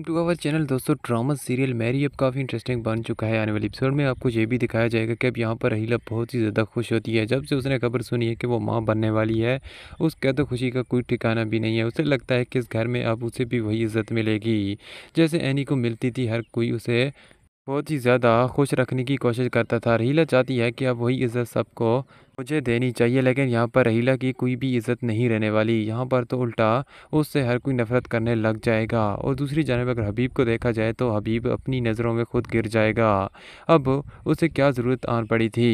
welcome to our channel दोस्तों drama serial मैरी अब काफ़ी इंटरेस्टिंग बन चुका है आने वाले एपिसोड में आपको ये भी दिखाया जाएगा कि अब यहाँ पर रहीला बहुत ही ज़्यादा खुश होती है जब से उसने खबर सुनी है कि वो माँ बनने वाली है उसका तो खुशी का कोई ठिकाना भी नहीं है उसे लगता है कि इस घर में अब उसे भी वही इज्जत मिलेगी जैसे एनी को मिलती थी हर कोई उसे बहुत ही ज़्यादा खुश रखने की कोशिश करता था रहीला चाहती है कि अब वही इज़्ज़त सबको मुझे देनी चाहिए लेकिन यहाँ पर रहीला की कोई भी इज़्ज़त नहीं रहने वाली यहाँ पर तो उल्टा उससे हर कोई नफ़रत करने लग जाएगा और दूसरी जानब अगर हबीब को देखा जाए तो हबीब अपनी नज़रों में खुद गिर जाएगा अब उसे क्या ज़रूरत आन पड़ी थी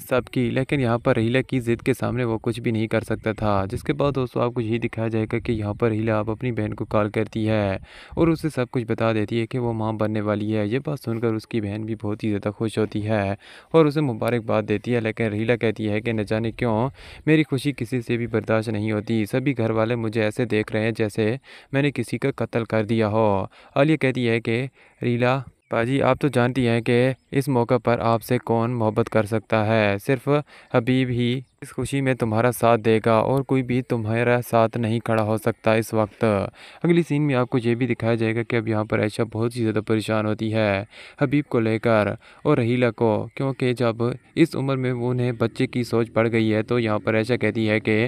सबकी लेकिन यहाँ पर रहीला की ज़िद के सामने वो कुछ भी नहीं कर सकता था जिसके बाद दोस्तों आपको यही दिखाया जाएगा कि यहाँ पर रहीला आप अपनी बहन को कॉल करती है और उसे सब कुछ बता देती है कि वो माँ बनने वाली है ये बात सुनकर उसकी बहन भी बहुत ही ज़्यादा खुश होती है और उसे मुबारकबाद देती है लेकिन रहीला कहती है कि न जाने क्यों मेरी खुशी किसी से भी बर्दाश्त नहीं होती सभी घर वाले मुझे ऐसे देख रहे हैं जैसे मैंने किसी का कत्ल कर दिया हो आलिया कहती है कि रीला पाजी आप तो जानती हैं कि इस मौके पर आपसे कौन मोहब्बत कर सकता है सिर्फ हबीब ही इस खुशी में तुम्हारा साथ देगा और कोई भी तुम्हारा साथ नहीं खड़ा हो सकता इस वक्त अगली सीन में आपको ये भी दिखाया जाएगा कि अब यहाँ पर ऐशा बहुत ही ज़्यादा परेशान होती है हबीब को लेकर और रहीला को क्योंकि जब इस उम्र में उन्हें बच्चे की सोच पड़ गई है तो यहाँ पर ऐशा कहती है कि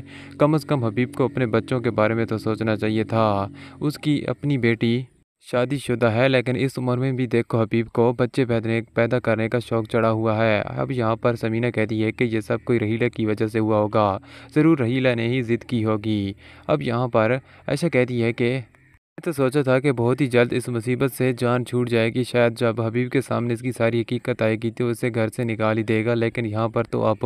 कम अज़ कम हबीब को अपने बच्चों के बारे में तो सोचना चाहिए था उसकी अपनी बेटी शादीशुदा है लेकिन इस उम्र में भी देखो हबीब को बच्चे पैदने पैदा करने का शौक़ चढ़ा हुआ है अब यहाँ पर समीना कहती है कि ये सब कोई रहीला की वजह से हुआ होगा ज़रूर रहीला ने ही ज़िद की होगी अब यहाँ पर ऐसा कहती है कि तो सोचा था कि बहुत ही जल्द इस मुसीबत से जान छूट जाएगी शायद जब हबीब के सामने इसकी सारी हकीकत आएगी तो उसे घर से निकाल ही देगा लेकिन यहाँ पर तो अब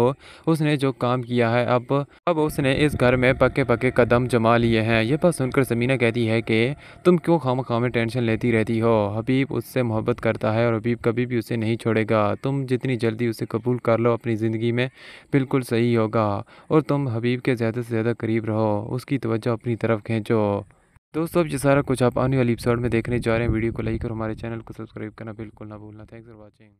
उसने जो काम किया है अब अब उसने इस घर में पक्के पक्के कदम जमा लिए हैं यह बात सुनकर समीना कहती है कि तुम क्यों खाम खामे टेंशन लेती रहती हो हबीब उससे मोहब्बत करता है और हबीब कभी भी उसे नहीं छोड़ेगा तुम जितनी जल्दी उसे कबूल कर लो अपनी ज़िंदगी में बिल्कुल सही होगा और तुम हबीब के ज़्यादा से ज़्यादा करीब रहो उसकी तवज्जो अपनी तरफ खींचो दोस्तों अब ये सारा कुछ आप आने वाली एपिसोड में देखने जा रहे हैं वीडियो को लाइक और हमारे चैनल को सब्सक्राइब करना बिल्कुल ना भूलना थैंक्स फॉर वॉचिंग